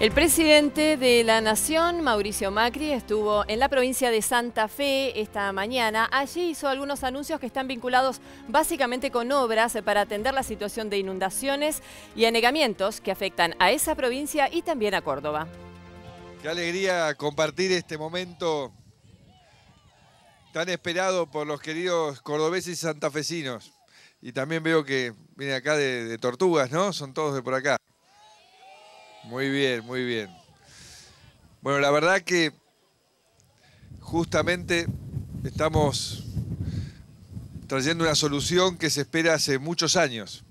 El presidente de la Nación, Mauricio Macri, estuvo en la provincia de Santa Fe esta mañana. Allí hizo algunos anuncios que están vinculados básicamente con obras para atender la situación de inundaciones y anegamientos que afectan a esa provincia y también a Córdoba. Qué alegría compartir este momento tan esperado por los queridos cordobeses y santafesinos. Y también veo que viene acá de, de Tortugas, ¿no? Son todos de por acá. Muy bien, muy bien. Bueno, la verdad que justamente estamos trayendo una solución que se espera hace muchos años.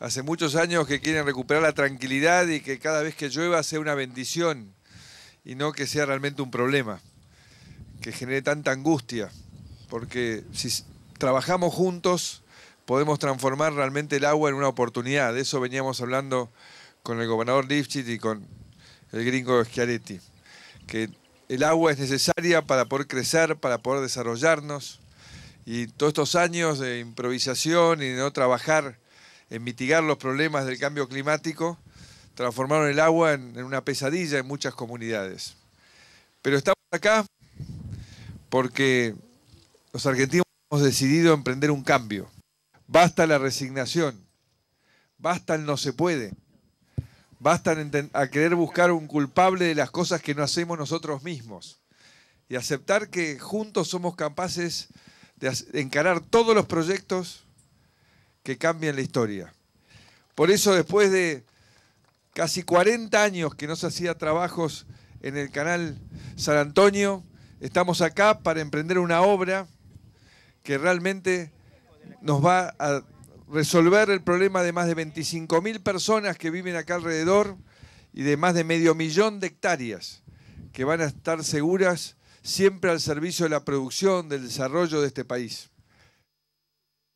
Hace muchos años que quieren recuperar la tranquilidad y que cada vez que llueva sea una bendición y no que sea realmente un problema, que genere tanta angustia, porque si trabajamos juntos podemos transformar realmente el agua en una oportunidad. De eso veníamos hablando con el gobernador Lifchit y con el gringo Schiaretti, que el agua es necesaria para poder crecer, para poder desarrollarnos, y todos estos años de improvisación y de no trabajar en mitigar los problemas del cambio climático, transformaron el agua en, en una pesadilla en muchas comunidades. Pero estamos acá porque los argentinos hemos decidido emprender un cambio. Basta la resignación, basta el no se puede basta a querer buscar un culpable de las cosas que no hacemos nosotros mismos y aceptar que juntos somos capaces de encarar todos los proyectos que cambien la historia. Por eso después de casi 40 años que no se hacía trabajos en el canal San Antonio, estamos acá para emprender una obra que realmente nos va a resolver el problema de más de 25.000 personas que viven acá alrededor y de más de medio millón de hectáreas que van a estar seguras siempre al servicio de la producción, del desarrollo de este país.